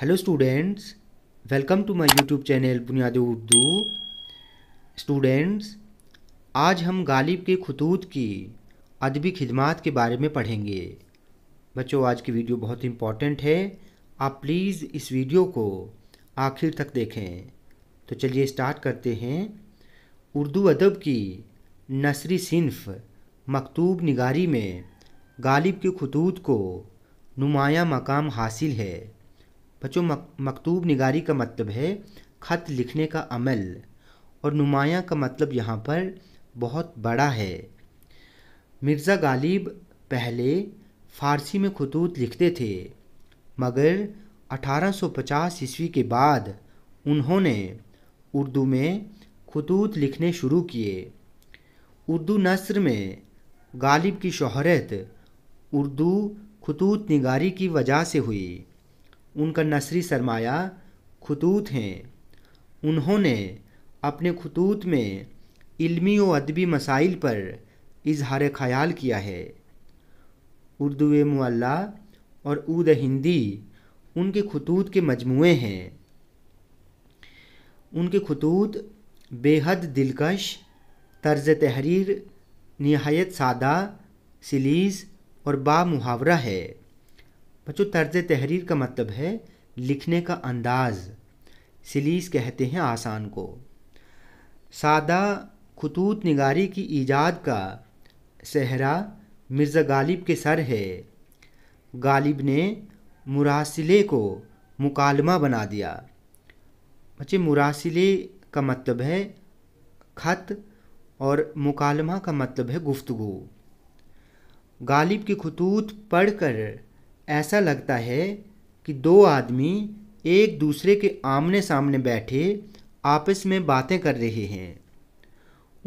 hello students welcome to my YouTube channel बुनियादी Urdu students आज हम गालिब के खतूत की अदबी खिदमत के बारे में पढ़ेंगे बच्चों आज की वीडियो बहुत इम्पॉर्टेंट है आप प्लीज़ इस वीडियो को आखिर तक देखें तो चलिए स्टार्ट करते हैं उर्दू अदब की नसरी सिनफ मकतूब निगारी में गालिब के खतूत को नुमाया मकाम हासिल है बच्चों मक, मकतूब निगारी का मतलब है ख़त लिखने का अमल और नुमाया का मतलब यहाँ पर बहुत बड़ा है मिर्ज़ा गालिब पहले फ़ारसी में खतूत लिखते थे मगर 1850 ईस्वी के बाद उन्होंने उर्दू में खतूत लिखने शुरू किए उर्दू नसर में गालिब की शहरत उर्दू खतूत निगारी की वजह से हुई उनका नसरी सरमाया खतूत हैं उन्होंने अपने खतूत में इल्मी व अदबी मसाइल पर इजहार ख्याल किया है उर्दू मल्ला और उद हिंदी उनके खतूत के मजमू हैं उनके खतूत बेहद दिलकश तर्ज तहरीर नहायत सादा सिलीस और बा मुहावरा है बच्चों तर्ज तहरीर का मतलब है लिखने का अंदाज़ सिलीस कहते हैं आसान को सादा खतूत निगारी की ईजाद का सहरा मिर्ज़ा गालिब के सर है गालिब ने मुरासिले को मुकालमा बना दिया बच्चे मुरासिले का मतलब है ख़त और मुकालमा का मतलब है गुफ्तगु गालिब के खतूत पढ़ कर ऐसा लगता है कि दो आदमी एक दूसरे के आमने सामने बैठे आपस में बातें कर रहे हैं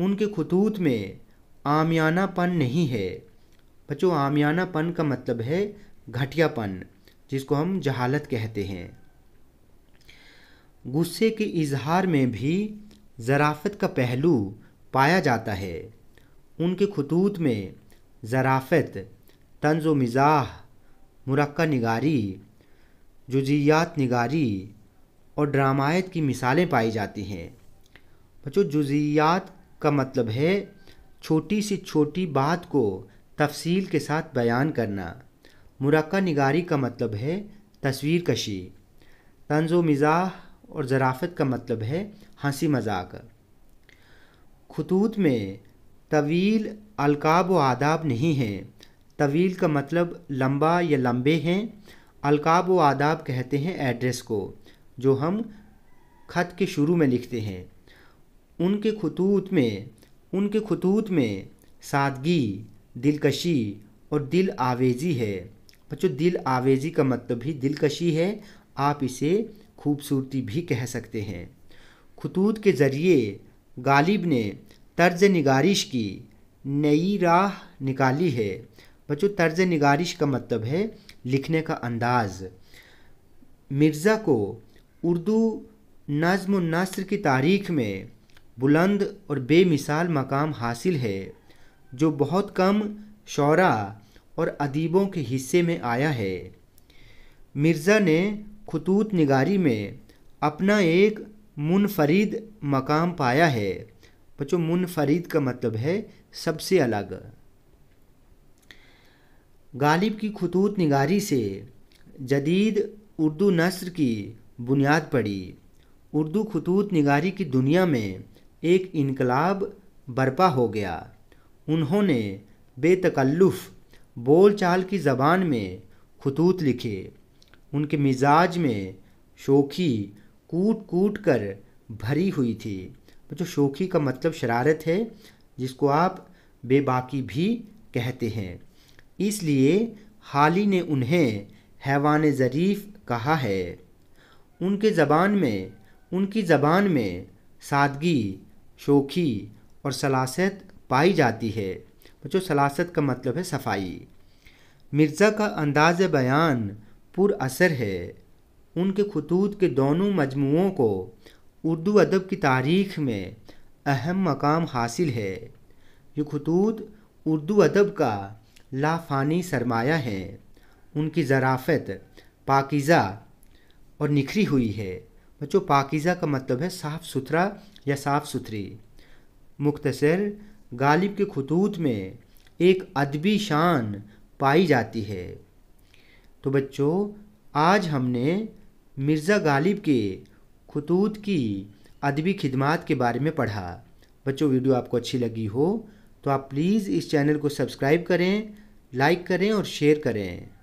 उनके खतूत में आमियानापन नहीं है बच्चों आमियानापन का मतलब है घटियापन जिसको हम जहालत कहते हैं गुस्से के इजहार में भी ज़राफ़त का पहलू पाया जाता है उनके खतूत में ज़राफ़त तंज व मिज़ाह मुरक्का निगारी जुजियात निगारी और ड्रामायत की मिसालें पाई जाती हैं बच्चों जुजियात का मतलब है छोटी सी छोटी बात को तफसील के साथ बयान करना मुरक्का निगारी का मतलब है तस्वीर कशी तंज मिज़ाह और ज़राफ़त का मतलब है हंसी मजाक खतूत में तवील अलकाब व आदाब नहीं हैं तवील का मतलब लंबा या लंबे हैं अलकाब व आदाब कहते हैं एड्रेस को जो हम ख़त के शुरू में लिखते हैं उनके खतूत में उनके खतूत में सादगी दिलकशी और दिल आवेजी है बच्चों दिल आवेजी का मतलब भी दिलकशी है आप इसे खूबसूरती भी कह सकते हैं खतूत के ज़रिए गालिब ने तर्ज निगारिश की नई राह निकाली है बच्चों तर्ज निगारिश का मतलब है लिखने का अंदाज़ मिर्ज़ा को उर्दू नज़म नसर की तारीख में बुलंद और बेमिसाल मकाम हासिल है जो बहुत कम शौरा और अदीबों के हिस्से में आया है मिर्ज़ा ने खतूत निगारी में अपना एक मुनफरीद मकाम पाया है बच्चों मुनफरीद का मतलब है सबसे अलग गालिब की खतूत निगारी से जदीद उर्दू नसर की बुनियाद पड़ी उर्दू खतूत निगारी की दुनिया में एक इनकलाब बरपा हो गया उन्होंने बेतकल्लुफ़ बोल चाल की ज़बान में खतूत लिखे उनके मिजाज में शोखी कूट कूट कर भरी हुई थी जो शोखी का मतलब शरारत है जिसको आप बेबाकी भी कहते हैं इसलिए हाली ने उन्हें हैवान ज़रीफ़ कहा है उनके ज़बान में उनकी ज़बान में सादगी शोखी और सलासत पाई जाती है बच्चों सलासत का मतलब है सफाई मिर्ज़ा का अंदाज़ बयान पुर असर है उनके खतूत के दोनों मजमुओं को उर्दू अदब की तारीख में अहम मकाम हासिल है ये खतूत उर्दू अदब का लाफानी सरमाया है उनकी ज़राफ़त पाकिज़ा और निखरी हुई है बच्चों पाकिज़ा का मतलब है साफ़ सुथरा या साफ़ सुथरी मुख्तसर गालिब के खतूत में एक अदबी शान पाई जाती है तो बच्चों आज हमने मिर्ज़ा गालिब के खतूत की अदबी खिदमत के बारे में पढ़ा बच्चों वीडियो आपको अच्छी लगी हो तो आप प्लीज़ इस चैनल को सब्सक्राइब करें लाइक करें और शेयर करें